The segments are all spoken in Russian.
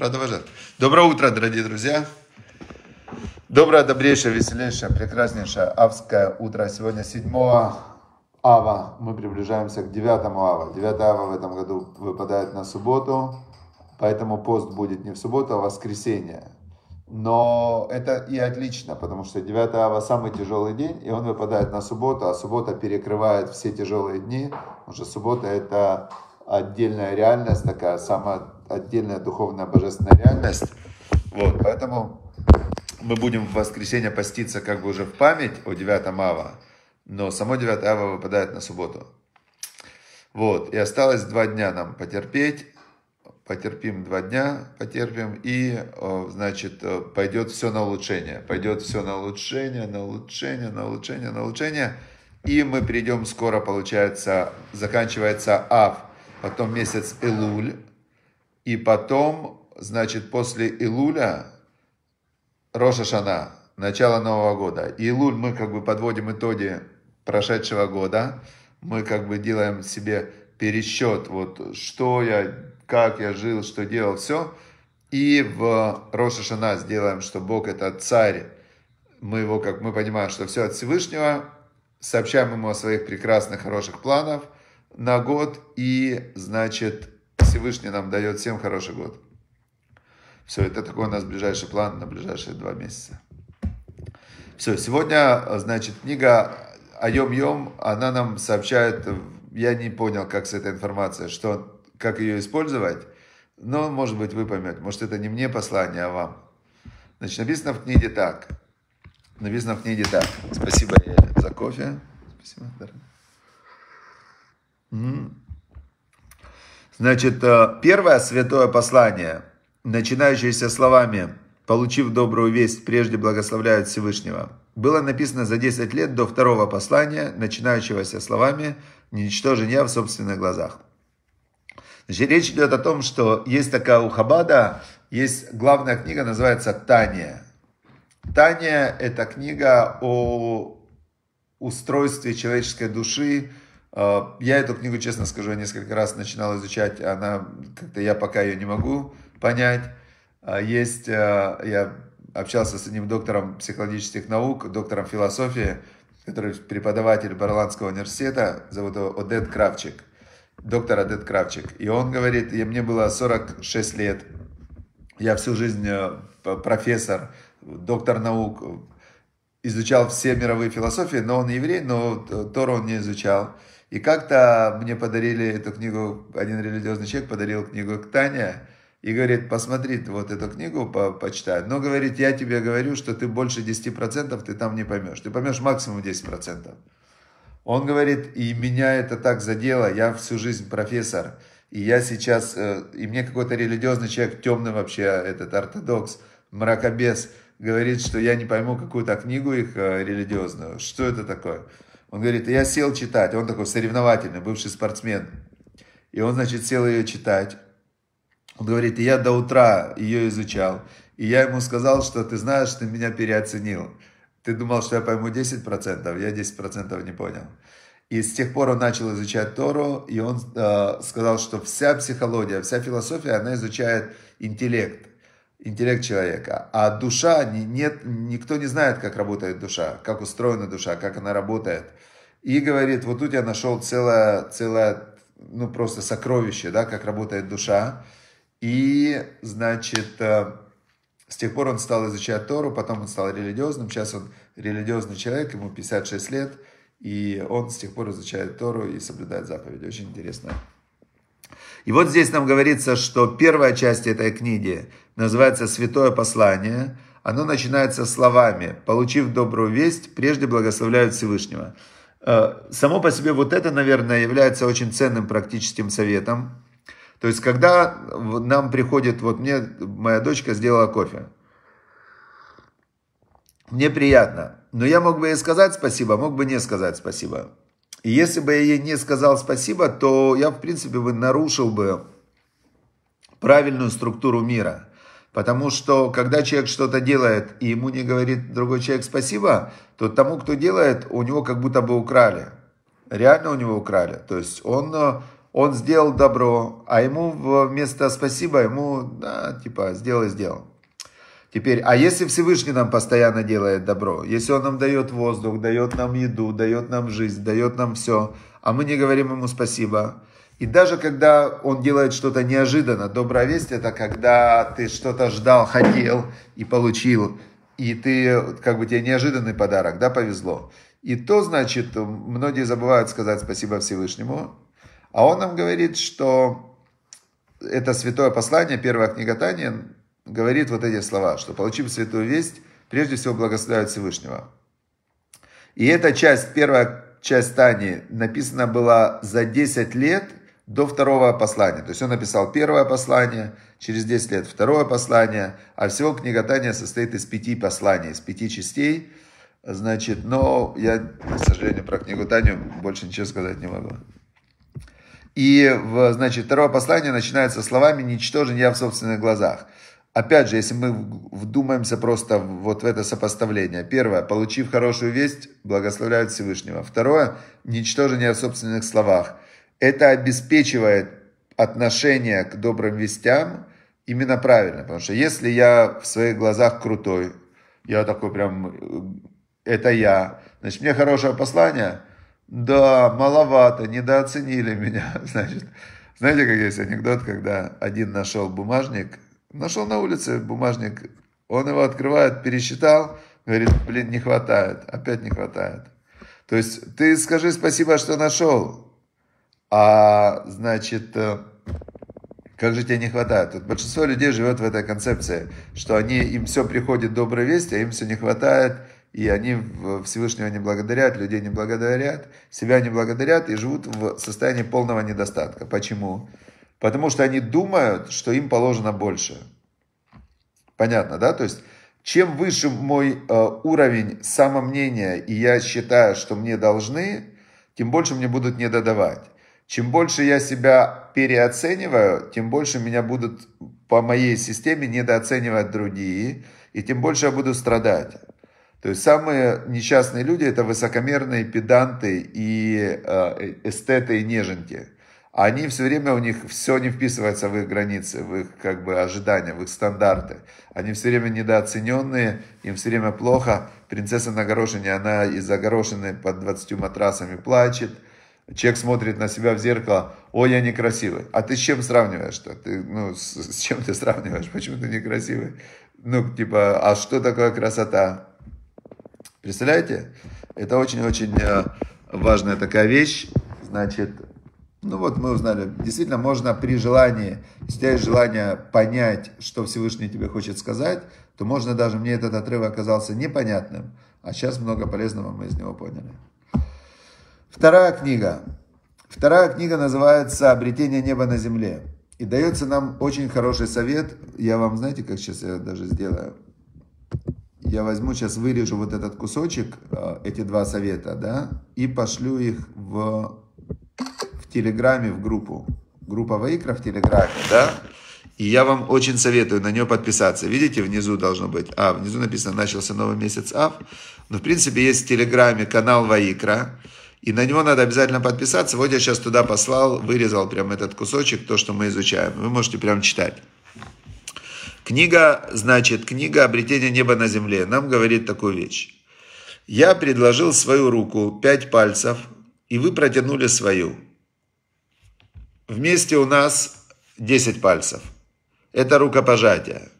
Рада Доброе утро, дорогие друзья. Доброе, добрейшее, веселейшее, прекраснейшее авское утро. Сегодня 7 ава. Мы приближаемся к 9 ава. 9 ава в этом году выпадает на субботу. Поэтому пост будет не в субботу, а в воскресенье. Но это и отлично, потому что 9 ава самый тяжелый день, и он выпадает на субботу, а суббота перекрывает все тяжелые дни. Потому что суббота это отдельная реальность, такая самая отдельная духовная божественная реальность. Вот, поэтому мы будем в воскресенье поститься как бы уже в память о 9 ава, но само 9 ава выпадает на субботу. Вот, и осталось два дня нам потерпеть, потерпим два дня, потерпим, и, э, значит, э, пойдет все на улучшение, пойдет все на улучшение, на улучшение, на улучшение, на улучшение, и мы придем скоро, получается, заканчивается Ав, потом месяц Элуль, и потом, значит, после Илуля, Роша Шана, начало Нового года. Илуль мы как бы подводим итоги прошедшего года. Мы как бы делаем себе пересчет, вот что я, как я жил, что делал, все. И в Роша Шана сделаем, что Бог это царь. Мы его, как мы понимаем, что все от Всевышнего. Сообщаем ему о своих прекрасных, хороших планах на год. И, значит, Всевышний нам дает всем хороший год. Все, это такой у нас ближайший план на ближайшие два месяца. Все, сегодня, значит, книга Айом-Йом, она нам сообщает, я не понял, как с этой информацией, что, как ее использовать, но, может быть, вы поймете, может, это не мне послание, а вам. Значит, написано в книге так. Написано в книге так. Спасибо за кофе. Спасибо, дорогой. Значит, э, первое святое послание, начинающееся словами «Получив добрую весть, прежде благословляют Всевышнего», было написано за 10 лет до второго послания, начинающегося словами «Ничтожен я в собственных глазах». Значит, речь идет о том, что есть такая у Хабада, есть главная книга, называется «Тания». «Тания» — это книга о устройстве человеческой души, а, я эту книгу, честно скажу, несколько раз начинал изучать. А она как-то я пока ее не могу понять. А, есть, я общался с одним доктором психологических наук, доктором философии, который преподаватель Барландского университета, зовут его Одет Кравчик, доктор Одет Кравчик. И он говорит, и мне было 46 лет, я всю жизнь э, профессор, доктор наук, изучал все мировые философии, но он еврей, но Тору он не изучал. И как-то мне подарили эту книгу, один религиозный человек подарил книгу к Тане, и говорит, посмотри вот эту книгу, по почитай. Но, говорит, я тебе говорю, что ты больше 10% ты там не поймешь. Ты поймешь максимум 10%. Он говорит, и меня это так задело, я всю жизнь профессор, и я сейчас, э, и мне какой-то религиозный человек, темный вообще этот ортодокс, мракобес, говорит, что я не пойму какую-то книгу их э, религиозную. Что это такое? Он говорит, я сел читать. Он такой соревновательный, бывший спортсмен. И он, значит, сел ее читать. Он говорит, я до утра ее изучал. И я ему сказал, что ты знаешь, ты меня переоценил. Ты думал, что я пойму 10%, я 10% не понял. И с тех пор он начал изучать Тору, и он э, сказал, что вся психология, вся философия, она изучает интеллект интеллект человека. А душа, нет, никто не знает, как работает душа, как устроена душа, как она работает. И говорит, вот тут я нашел целое, целое ну, просто сокровище, да, как работает душа. И, значит, э, с тех пор он стал изучать Тору, потом он стал религиозным. Сейчас он религиозный человек, ему 56 лет, и он с тех пор изучает Тору и соблюдает заповеди. Очень интересно. И вот здесь нам говорится, что первая часть этой книги называется «Святое послание». Оно начинается словами «Получив добрую весть, прежде благословляют Всевышнего». Э, само по себе вот это, наверное, является очень ценным практическим советом. То есть, когда нам приходит, вот мне моя дочка сделала кофе, мне приятно. Но я мог бы ей сказать спасибо, мог бы не сказать спасибо. И если бы я ей не сказал спасибо, то я, в принципе, бы нарушил бы правильную структуру мира. Потому что, когда человек что-то делает, и ему не говорит другой человек спасибо, то тому, кто делает, у него как будто бы украли. Реально у него украли. То есть он, он сделал добро, а ему вместо спасибо, ему, да, типа, сделай, сделал. Теперь, а если Всевышний нам постоянно делает добро, если Он нам дает воздух, дает нам еду, дает нам жизнь, дает нам все, а мы не говорим Ему спасибо, и даже когда он делает что-то неожиданно, добрая весть это когда ты что-то ждал, хотел и получил, и ты, как бы тебе неожиданный подарок, да, повезло. И то, значит, многие забывают сказать спасибо Всевышнему, а он нам говорит, что это святое послание, первая книга Тания, говорит вот эти слова, что получив святую весть, прежде всего благословляют Всевышнего. И эта часть, первая часть Тани написана была за 10 лет – до второго послания. То есть он написал первое послание, через 10 лет второе послание, а всего книга Таня состоит из пяти посланий, из пяти частей. Значит, но я, к сожалению, про книгу Таню больше ничего сказать не могу. И, в, значит, второе послание начинается словами «Ничтожен я в собственных глазах». Опять же, если мы вдумаемся просто вот в это сопоставление. Первое, получив хорошую весть, благословляют Всевышнего. Второе, ничтожен я в собственных словах – это обеспечивает отношение к добрым вестям именно правильно. Потому что если я в своих глазах крутой, я такой прям, э, это я, значит, мне хорошее послание, да, маловато, недооценили меня, значит. Знаете, как есть анекдот, когда один нашел бумажник, нашел на улице бумажник, он его открывает, пересчитал, говорит, блин, не хватает, опять не хватает. То есть ты скажи спасибо, что нашел, а значит, э, как же тебе не хватает? Вот большинство людей живет в этой концепции, что они, им все приходит добрая весть, а им все не хватает, и они Всевышнего не благодарят, людей не благодарят, себя не благодарят и живут в состоянии полного недостатка. Почему? Потому что они думают, что им положено больше. Понятно, да? То есть, чем выше мой э, уровень самомнения, и я считаю, что мне должны, тем больше мне будут не додавать. Чем больше я себя переоцениваю, тем больше меня будут по моей системе недооценивать другие, и тем больше я буду страдать. То есть самые несчастные люди это высокомерные педанты и э, э, эстеты и неженки. Они все время у них все не вписывается в их границы, в их как бы ожидания, в их стандарты. Они все время недооцененные, им все время плохо. Принцесса на горошине, она из-за горошины под 20 матрасами плачет – Человек смотрит на себя в зеркало, ой, я некрасивый. А ты с чем сравниваешь-то? Ты, ну, с, с чем ты сравниваешь? Почему ты некрасивый? Ну, типа, а что такое красота? Представляете? Это очень-очень э, важная такая вещь. Значит, ну вот мы узнали, действительно можно при желании, если у тебя есть желание понять, что Всевышний тебе хочет сказать, то можно даже, мне этот отрывок оказался непонятным, а сейчас много полезного мы из него поняли. Вторая книга. Вторая книга называется «Обретение неба на земле». И дается нам очень хороший совет. Я вам, знаете, как сейчас я даже сделаю? Я возьму, сейчас вырежу вот этот кусочек, э, эти два совета, да, и пошлю их в, в Телеграме, в группу. Группа Вейкра в Телеграме, да? И я вам очень советую на нее подписаться. Видите, внизу должно быть А. Внизу написано «Начался новый месяц Ав». Но, в принципе, есть в Телеграме канал Вайкра. И на него надо обязательно подписаться. Вот я сейчас туда послал, вырезал прям этот кусочек, то, что мы изучаем. Вы можете прям читать. Книга, значит, книга «Обретение неба на земле» нам говорит такую вещь. «Я предложил свою руку, пять пальцев, и вы протянули свою. Вместе у нас 10 пальцев. Это рукопожатие.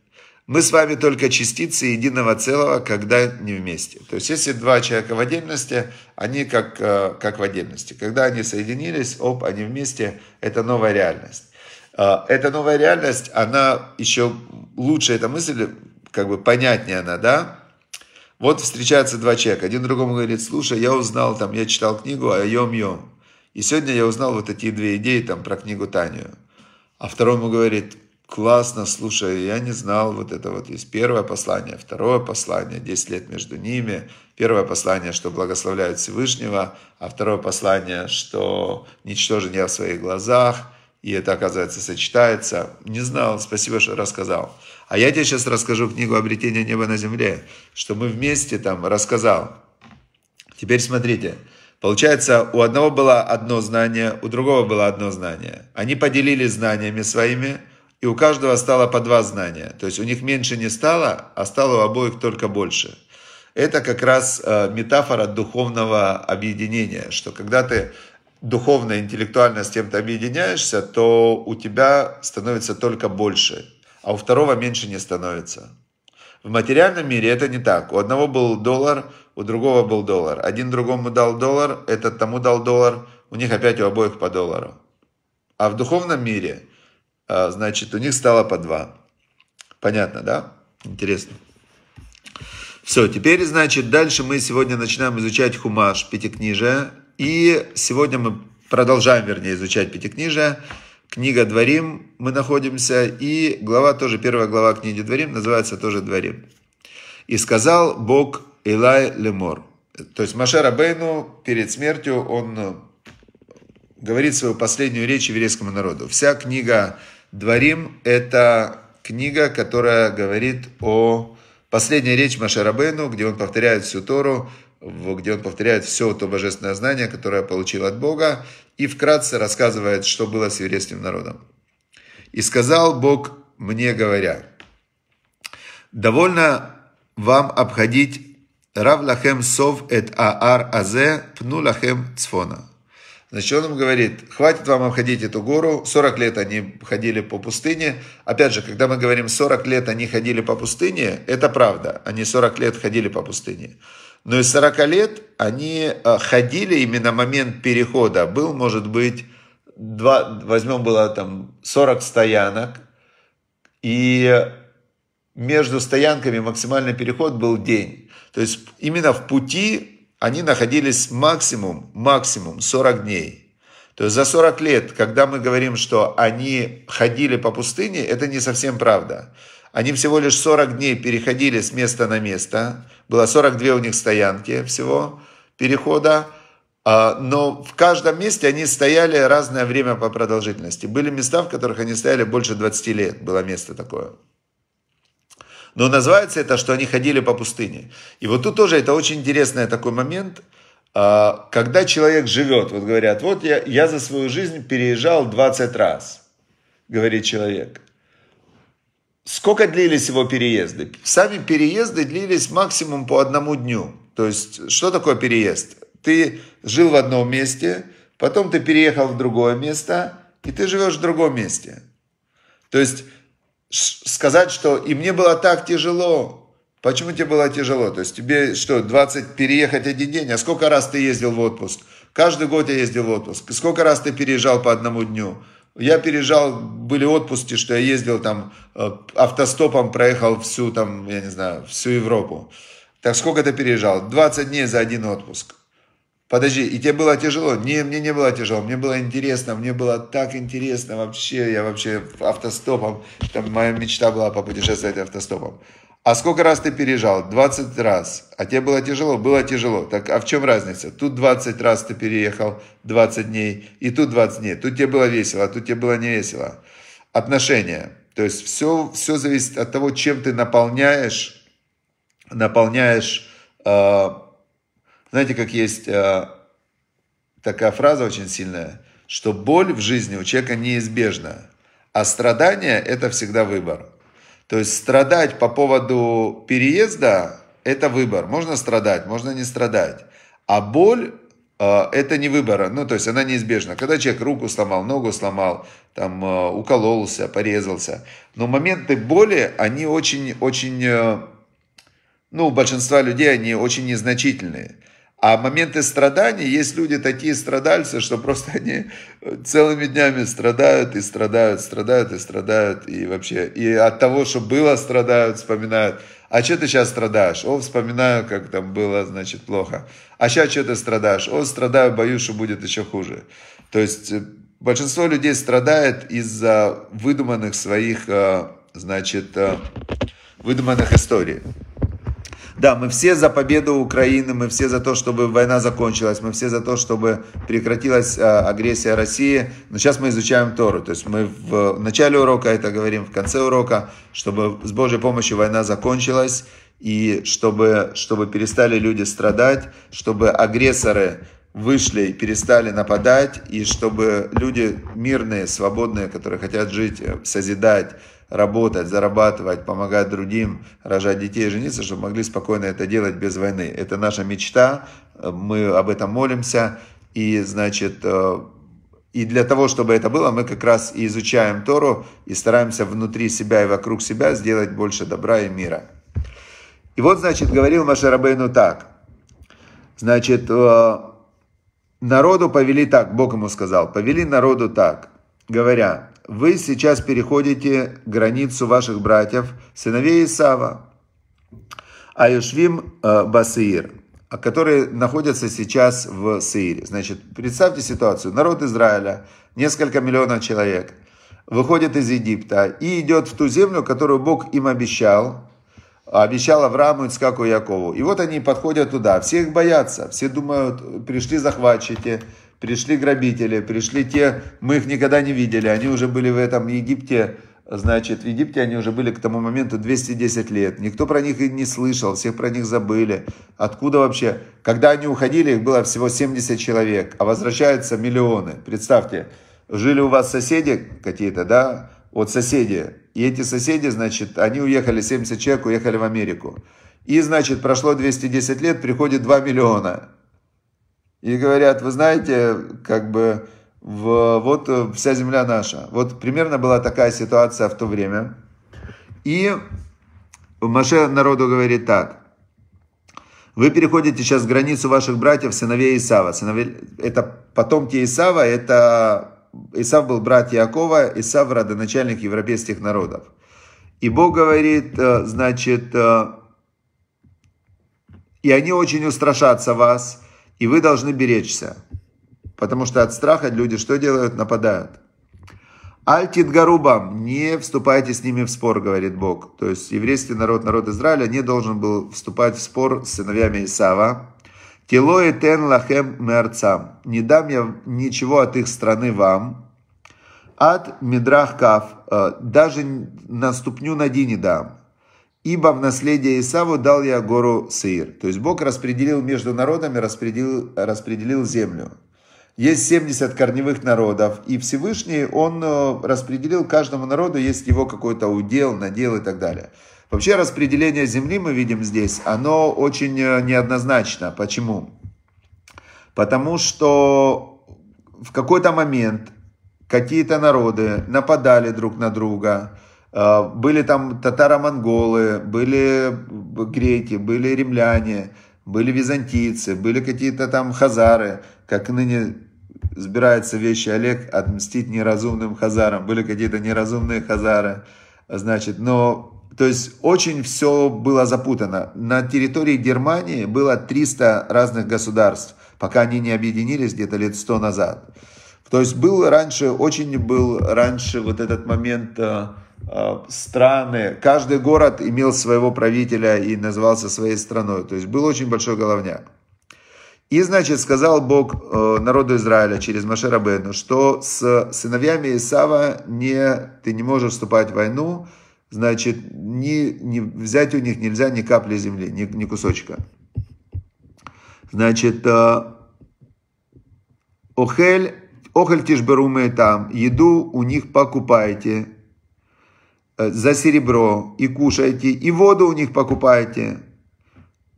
Мы с вами только частицы единого целого, когда не вместе. То есть, если два человека в отдельности, они как, э, как в отдельности. Когда они соединились, оп, они вместе, это новая реальность. Э, эта новая реальность, она еще лучше, эта мысль, как бы понятнее она, да? Вот встречаются два человека. Один другому говорит, слушай, я узнал, там, я читал книгу о Йом-Йом. И сегодня я узнал вот эти две идеи там про книгу Танию. А второму говорит, классно, слушай, я не знал, вот это вот есть первое послание, второе послание, 10 лет между ними. Первое послание, что благословляют Всевышнего, а второе послание, что ничтожен я в своих глазах, и это, оказывается, сочетается. Не знал, спасибо, что рассказал. А я тебе сейчас расскажу книгу «Обретение неба на земле», что мы вместе там рассказал. Теперь смотрите, Получается, у одного было одно знание, у другого было одно знание. Они поделились знаниями своими, и у каждого стало по два знания. То есть у них меньше не стало, а стало у обоих только больше. Это как раз э, метафора духовного объединения, что когда ты духовно, интеллектуально с кем-то объединяешься, то у тебя становится только больше, а у второго меньше не становится. В материальном мире это не так. У одного был доллар, у другого был доллар. Один другому дал доллар, этот тому дал доллар, у них опять у обоих по доллару. А в духовном мире – а, значит, у них стало по два. Понятно, да? Интересно. Все, теперь, значит, дальше мы сегодня начинаем изучать Хумаш, Пятикнижие. И сегодня мы продолжаем, вернее, изучать Пятикнижие. Книга Дворим мы находимся, и глава тоже, первая глава книги Дворим называется тоже Дворим. «И сказал Бог Илай Лемор». То есть Маше Рабейну перед смертью он говорит свою последнюю речь еврейскому народу. Вся книга Дворим – это книга, которая говорит о последней речь Машарабену, где он повторяет всю Тору, где он повторяет все то божественное знание, которое получил от Бога, и вкратце рассказывает, что было с еврейским народом. «И сказал Бог мне, говоря, «Довольно вам обходить Рав лахем сов эт аар азе пну лахем цфона». Значит, он им говорит, хватит вам обходить эту гору, 40 лет они ходили по пустыне. Опять же, когда мы говорим 40 лет они ходили по пустыне, это правда, они 40 лет ходили по пустыне. Но из 40 лет они э, ходили, именно момент перехода был, может быть, два, возьмем было там 40 стоянок, и между стоянками максимальный переход был день. То есть именно в пути они находились максимум, максимум 40 дней. То есть за 40 лет, когда мы говорим, что они ходили по пустыне, это не совсем правда. Они всего лишь 40 дней переходили с места на место. Было 42 у них стоянки всего перехода. А, но в каждом месте они стояли разное время по продолжительности. Были места, в которых они стояли больше 20 лет. Было место такое. Но называется это, что они ходили по пустыне. И вот тут тоже это очень интересный такой момент, а, когда человек живет, вот говорят, вот я, я за свою жизнь переезжал 20 раз, говорит человек. Сколько длились его переезды? Сами переезды длились максимум по одному дню. То есть, что такое переезд? Ты жил в одном месте, потом ты переехал в другое место, и ты живешь в другом месте. То есть, сказать, что и мне было так тяжело. Почему тебе было тяжело? То есть тебе что, 20 переехать один день? А сколько раз ты ездил в отпуск? Каждый год я ездил в отпуск. Сколько раз ты переезжал по одному дню? Я переезжал, были отпуски, что я ездил там э, автостопом, проехал всю там, я не знаю, всю Европу. Так сколько ты переезжал? 20 дней за один отпуск. Подожди, и тебе было тяжело? Не, мне не было тяжело, мне было интересно, мне было так интересно вообще, я вообще автостопом, там моя мечта была попутешествовать автостопом. А сколько раз ты переезжал? 20 раз. А тебе было тяжело? Было тяжело. Так а в чем разница? Тут 20 раз ты переехал 20 дней, и тут 20 дней. Тут тебе было весело, а тут тебе было не весело. Отношения. То есть все, все зависит от того, чем ты наполняешь, наполняешь э, знаете, как есть э, такая фраза очень сильная, что боль в жизни у человека неизбежна, а страдание – это всегда выбор. То есть страдать по поводу переезда – это выбор. Можно страдать, можно не страдать. А боль э, это не выбора, ну, то есть она неизбежна. Когда человек руку сломал, ногу сломал, там, э, укололся, порезался. Но моменты боли, они очень, очень, э, ну, у большинства людей они очень незначительные. А моменты страданий, есть люди такие страдальцы, что просто они э, целыми днями страдают и страдают, страдают и страдают, и вообще, и от того, что было, страдают, вспоминают. А что ты сейчас страдаешь? О, вспоминаю, как там было, значит, плохо. А сейчас что ты страдаешь? О, страдаю, боюсь, что будет еще хуже. То есть э, большинство людей страдает из-за выдуманных своих, э, значит, выдуманных историй. Да, мы все за победу Украины, мы все за то, чтобы война закончилась, мы все за то, чтобы прекратилась а, агрессия России. Но сейчас мы изучаем Тору. То есть мы в начале урока это говорим, в конце урока, чтобы с Божьей помощью война закончилась, и чтобы, чтобы перестали люди страдать, чтобы агрессоры вышли и перестали нападать, и чтобы люди мирные, свободные, которые хотят жить, э, созидать, работать, зарабатывать, помогать другим, рожать детей, жениться, чтобы могли спокойно это делать без войны. Это наша мечта, э, мы об этом молимся, и, значит, э, и для того, чтобы это было, мы как раз и изучаем Тору и стараемся внутри себя и вокруг себя сделать больше добра и мира. И вот, значит, говорил Машарабейну так. Значит, э, народу повели так, Бог ему сказал, повели народу так, говоря, вы сейчас переходите границу ваших братьев, сыновей Исава, Аюшвим э, Басир, а которые находятся сейчас в Сире. Значит, представьте ситуацию. Народ Израиля, несколько миллионов человек, выходит из Египта и идет в ту землю, которую Бог им обещал, обещал Аврааму, Ицкаку и Якову. И вот они подходят туда, всех боятся, все думают, пришли захватчики, пришли грабители, пришли те, мы их никогда не видели, они уже были в этом Египте, значит, в Египте они уже были к тому моменту 210 лет, никто про них и не слышал, всех про них забыли, откуда вообще, когда они уходили, их было всего 70 человек, а возвращаются миллионы, представьте, жили у вас соседи какие-то, да, вот соседи, и эти соседи, значит, они уехали, 70 человек уехали в Америку, и, значит, прошло 210 лет, приходит 2 миллиона, и говорят, вы знаете, как бы в, вот э, вся земля наша. Вот примерно была такая ситуация в то время. И Маше народу говорит так. Вы переходите сейчас границу ваших братьев, сыновей Исава. Сыновей, это потомки Исава, это Исав был брат Якова, Исав родоначальник европейских народов. И Бог говорит, э, значит, э, и они очень устрашатся вас, и вы должны беречься. Потому что от страха люди что делают? Нападают. Альтит Гарубам, не вступайте с ними в спор, говорит Бог. То есть еврейский народ, народ Израиля не должен был вступать в спор с сыновьями Исава. Тилои тен лахем мерцам. Не дам я ничего от их страны вам. От мидрах Кав. Э, Даже на ступню ноги не дам. Ибо в наследие Исаву дал я гору Сир. То есть Бог распределил между народами, распределил, распределил землю. Есть 70 корневых народов, и Всевышний, он э, распределил каждому народу, есть его какой-то удел, надел и так далее. Вообще распределение земли мы видим здесь, оно очень э, неоднозначно. Почему? Потому что в какой-то момент какие-то народы нападали друг на друга, Э, были там татаро-монголы, были э, греки, были римляне, были византийцы, были какие-то там хазары, как ныне сбирается вещи Олег отмстить неразумным хазарам, были какие-то неразумные хазары, значит, но, то есть, очень все было запутано. На территории Германии было 300 разных государств, пока они не объединились где-то лет 100 назад. То есть, был раньше, очень был раньше вот этот момент э, Э, страны, каждый город имел своего правителя и назывался своей страной. То есть был очень большой головняк. И, значит, сказал Бог э, народу Израиля через Машера Бену, что с сыновьями Исава не, ты не можешь вступать в войну, значит, ни, ни, взять у них нельзя ни капли земли, ни, ни кусочка. Значит, э, Охель, Охель Тишберуме там, еду у них покупайте, Э, за серебро и кушайте и воду у них покупаете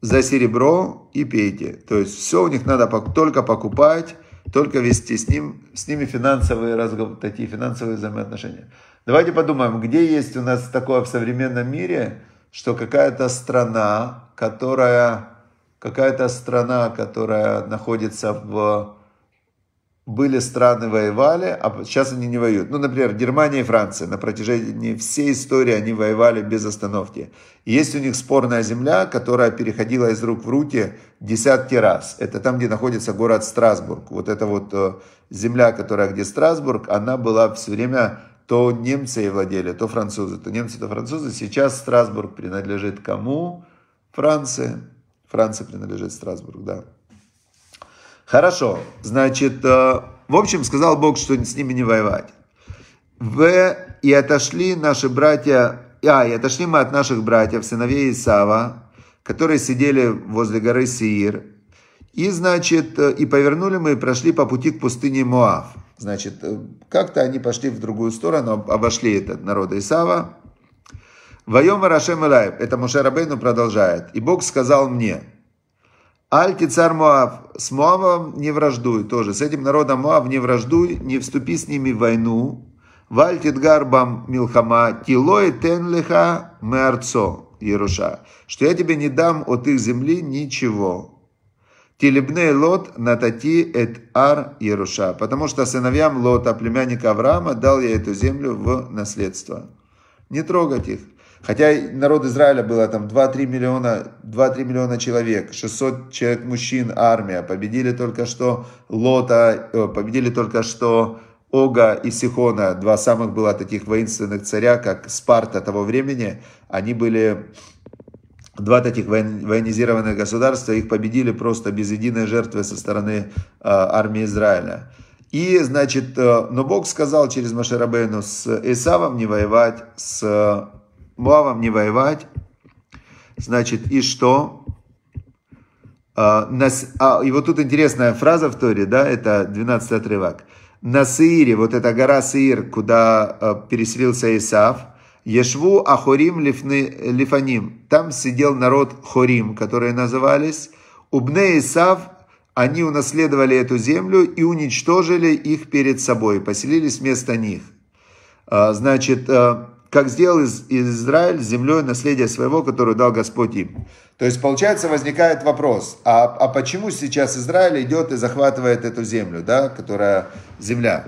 за серебро и пейте. То есть все у них надо только покупать, только вести с, ним, с ними финансовые разговоры, такие финансовые взаимоотношения. Давайте подумаем, где есть у нас такое в современном мире, что какая-то страна, которая, какая-то страна, которая находится в были страны воевали, а сейчас они не воюют. Ну, например, Германия и Франция на протяжении всей истории они воевали без остановки. И есть у них спорная земля, которая переходила из рук в руки десятки раз. Это там, где находится город Страсбург. Вот эта вот э, земля, которая где Страсбург, она была все время то немцы ей владели, то французы, то немцы, то французы. Сейчас Страсбург принадлежит кому? Франции. Франция принадлежит Страсбург, да. Хорошо, значит, э, в общем, сказал Бог, что с ними не воевать. В и отошли наши братья, а, и отошли мы от наших братьев, сыновей Исава, которые сидели возле горы Сиир. И, значит, э, и повернули мы и прошли по пути к пустыне Моав. Значит, э, как-то они пошли в другую сторону, обошли этот народ Исава. Воем Рашем Илаев, это Мушарабейну продолжает. И Бог сказал мне, Альти царь Моав, с Моавом не враждуй тоже, с этим народом Моав не враждуй, не вступи с ними в войну. Вальтит гарбам милхама, тилой тенлиха мэрцо Еруша, что я тебе не дам от их земли ничего. Телебней лот натати эт ар Еруша, потому что сыновьям Лота, племянника Авраама, дал я эту землю в наследство. Не трогать их. Хотя народ Израиля было там 2-3 миллиона, 2-3 миллиона человек, 600 человек мужчин, армия. Победили только что Лота, э, победили только что Ога и Сихона, два самых было таких воинственных царя, как Спарта того времени. Они были два таких военизированных государства, их победили просто без единой жертвы со стороны э, армии Израиля. И, значит, э, но Бог сказал через Машарабейну с Исавом не воевать, с Моавом не воевать. Значит, и что? А, а, и вот тут интересная фраза в Торе, да, это 12 отрывок. На Сире, вот эта гора Сир, куда а, переселился Исав, Ешву Ахорим лифны, Лифаним. Там сидел народ Хорим, которые назывались. Убне Исав, они унаследовали эту землю и уничтожили их перед собой, поселились вместо них. А, значит, как сделал из, Израиль землей наследие своего, которое дал Господь им. То есть, получается, возникает вопрос, а, а почему сейчас Израиль идет и захватывает эту землю, да, которая земля?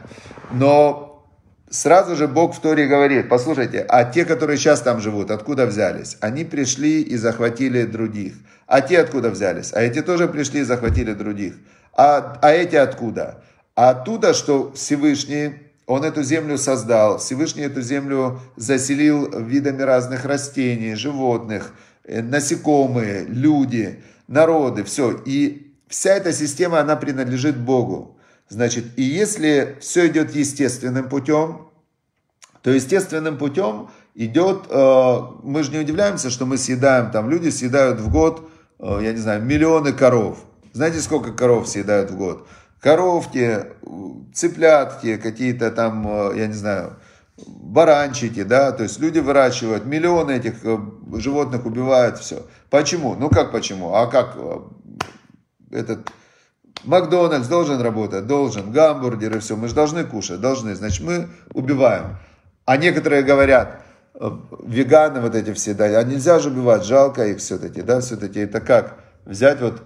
Но сразу же Бог в Торе говорит, послушайте, а те, которые сейчас там живут, откуда взялись? Они пришли и захватили других. А те откуда взялись? А эти тоже пришли и захватили других. А, а эти откуда? А оттуда, что Всевышний он эту землю создал, Всевышний эту землю заселил видами разных растений, животных, э, насекомые, люди, народы, все. И вся эта система, она принадлежит Богу. Значит, и если все идет естественным путем, то естественным путем идет, э, мы же не удивляемся, что мы съедаем, там люди съедают в год, э, я не знаю, миллионы коров. Знаете, сколько коров съедают в год? Коровки, цыплятки, какие-то там, э, я не знаю, баранчики, да, то есть люди выращивают, миллионы этих э, животных убивают, все. Почему? Ну как почему? А как э, этот Макдональдс должен работать, должен, гамбургеры, все, мы же должны кушать, должны, значит, мы убиваем. А некоторые говорят, веганы вот эти все, да, а нельзя же убивать, жалко их все-таки, да, все-таки это как взять вот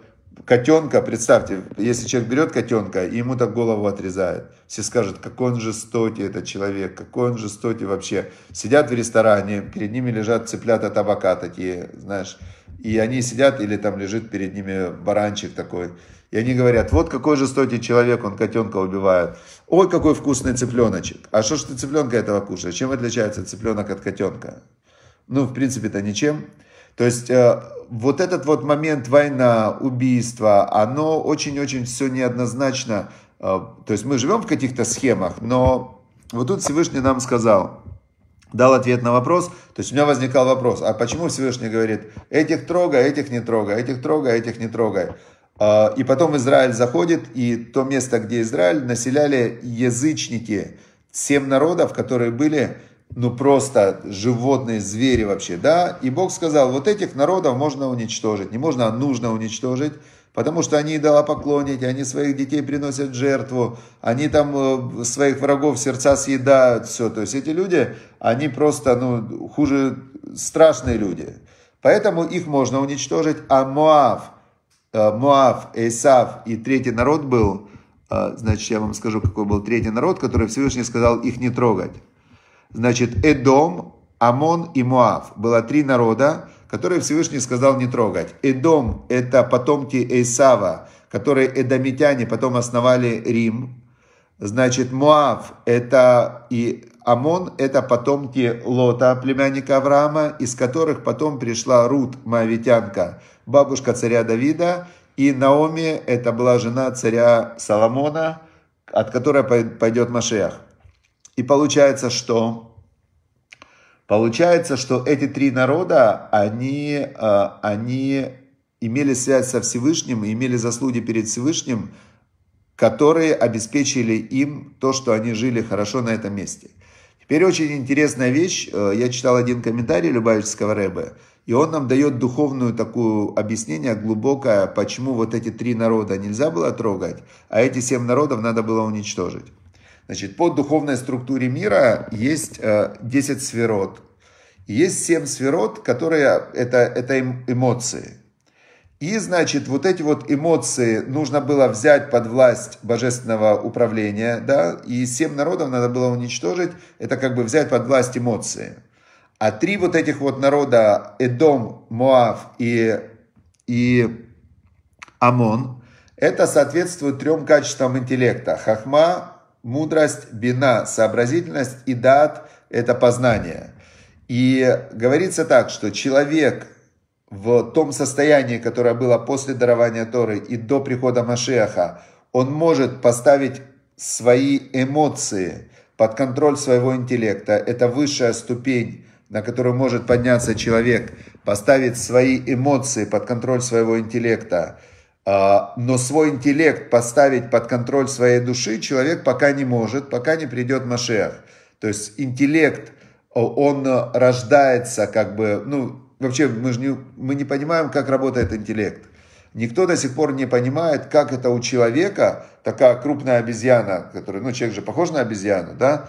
котенка, представьте, если человек берет котенка, и ему так голову отрезают. Все скажут, какой он жестокий этот человек, какой он жестокий вообще. Сидят в ресторане, перед ними лежат цыплята табака такие, знаешь, и они сидят, или там лежит перед ними баранчик такой. И они говорят, вот какой жестокий человек, он котенка убивает. Ой, какой вкусный цыпленочек. А что ж ты цыпленка этого кушаешь? Чем отличается цыпленок от котенка? Ну, в принципе-то ничем. То есть э, вот этот вот момент война, убийство, оно очень-очень все неоднозначно. Э, то есть мы живем в каких-то схемах, но вот тут Всевышний нам сказал, дал ответ на вопрос. То есть у меня возникал вопрос, а почему Всевышний говорит, этих трогай, этих не трогай, этих трогай, этих не трогай. А, и потом Израиль заходит, и то место, где Израиль, населяли язычники, семь народов, которые были ну просто животные, звери вообще, да? И Бог сказал, вот этих народов можно уничтожить, не можно, а нужно уничтожить, потому что они идолопоклонники, они своих детей приносят жертву, они там э, своих врагов сердца съедают, все. То есть эти люди, они просто, ну, хуже, страшные люди. Поэтому их можно уничтожить, а Моав, э, Моав, Эйсав и третий народ был, э, значит, я вам скажу, какой был третий народ, который Всевышний сказал их не трогать. Значит, Эдом, Амон и Муав Было три народа, которые Всевышний сказал не трогать. Эдом – это потомки Эйсава, которые эдомитяне потом основали Рим. Значит, Муав — это и Амон – это потомки Лота, племянника Авраама, из которых потом пришла Рут, моавитянка, бабушка царя Давида, и Наоми – это была жена царя Соломона, от которой пойдет Машех. И получается, что получается, что эти три народа, они, э, они имели связь со Всевышним, имели заслуги перед Всевышним, которые обеспечили им то, что они жили хорошо на этом месте. Теперь очень интересная вещь. Э, я читал один комментарий Любавического Рэбе, и он нам дает духовную такую объяснение глубокое, почему вот эти три народа нельзя было трогать, а эти семь народов надо было уничтожить. Значит, по духовной структуре мира есть 10 э, сферот. Есть 7 сферот, которые это, это эм, эмоции. И, значит, вот эти вот эмоции нужно было взять под власть божественного управления, да, и семь народов надо было уничтожить, это как бы взять под власть эмоции. А три вот этих вот народа, Эдом, Моав и, и Амон, это соответствует трем качествам интеллекта. Хахма, мудрость, бина, сообразительность и дат – это познание. И говорится так, что человек в том состоянии, которое было после дарования Торы и до прихода Машеха, он может поставить свои эмоции под контроль своего интеллекта. Это высшая ступень, на которую может подняться человек, поставить свои эмоции под контроль своего интеллекта – а, но свой интеллект поставить под контроль своей души человек пока не может, пока не придет Машех. То есть интеллект, он э, рождается как бы, ну, вообще мы же не, мы не понимаем, как работает интеллект. Никто до сих пор не понимает, как это у человека, такая крупная обезьяна, который, ну, человек же похож на обезьяну, да?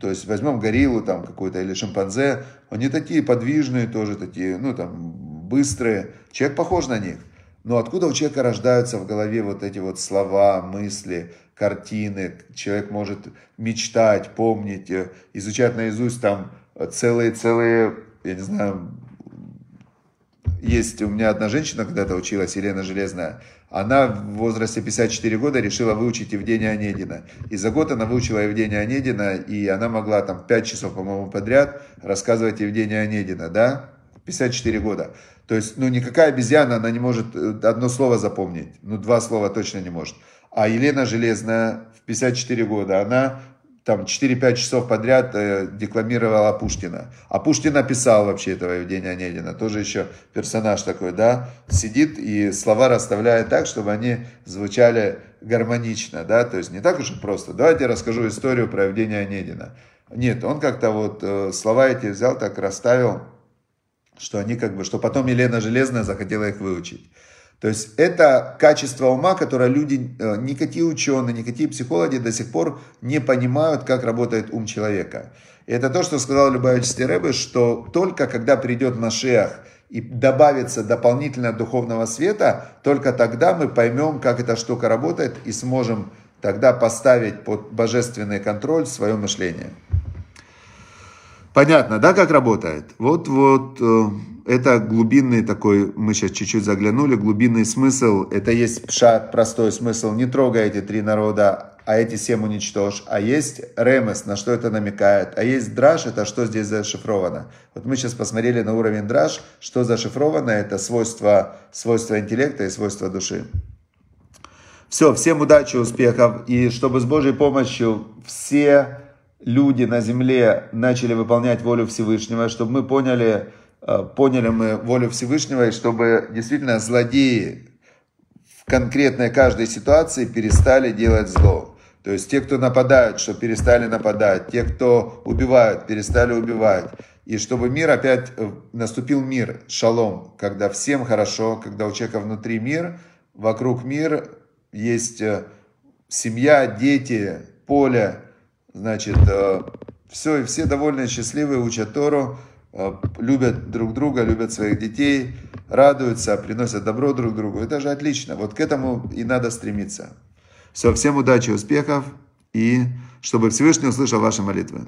То есть возьмем гориллу там какую-то или шимпанзе, они такие подвижные тоже, такие, ну, там, быстрые. Человек похож на них. Но откуда у человека рождаются в голове вот эти вот слова, мысли, картины? Человек может мечтать, помнить, э, изучать наизусть там целые-целые, я не знаю, есть у меня одна женщина когда-то училась, Елена Железная, она в возрасте 54 года решила выучить Евгения Онедина. И за год она выучила Евгения Онедина, и она могла там 5 часов, по-моему, подряд рассказывать Евгения Онедина, да? 54 года. То есть, ну, никакая обезьяна, она не может э, одно слово запомнить. Ну, два слова точно не может. А Елена Железная в 54 года, она там 4-5 часов подряд э, декламировала Пушкина. А Пушкин написал вообще этого Евгения Онегина, тоже еще персонаж такой, да, сидит и слова расставляет так, чтобы они звучали гармонично, да, то есть не так уж и просто. Давайте расскажу историю про Евгения Онегина. Нет, он как-то вот э, слова эти взял, так расставил, что они как бы, что потом Елена Железная захотела их выучить. То есть это качество ума, которое люди, э, никакие ученые, никакие психологи до сих пор не понимают, как работает ум человека. И это то, что сказал Любовь Стеребы, что только когда придет Машех и добавится дополнительно духовного света, только тогда мы поймем, как эта штука работает и сможем тогда поставить под божественный контроль свое мышление. Понятно, да, как работает? Вот-вот, э, это глубинный такой, мы сейчас чуть-чуть заглянули, глубинный смысл, это есть пшат, простой смысл, не трогай эти три народа, а эти семь уничтожь, а есть ремес, на что это намекает, а есть драж, это что здесь зашифровано. Вот мы сейчас посмотрели на уровень драж, что зашифровано, это свойство, свойство интеллекта и свойство души. Все, всем удачи, успехов, и чтобы с Божьей помощью все люди на земле начали выполнять волю Всевышнего, чтобы мы поняли, э, поняли мы волю Всевышнего, и чтобы действительно злодеи в конкретной каждой ситуации перестали делать зло. То есть те, кто нападают, что перестали нападать, те, кто убивают, перестали убивать. И чтобы мир опять, э, наступил мир, шалом, когда всем хорошо, когда у человека внутри мир, вокруг мир есть э, семья, дети, поле, Значит, э, все, все довольны, счастливы, учат Тору, э, любят друг друга, любят своих детей, радуются, приносят добро друг другу. Это же отлично. Вот к этому и надо стремиться. Все, всем удачи, успехов и чтобы Всевышний услышал ваши молитвы.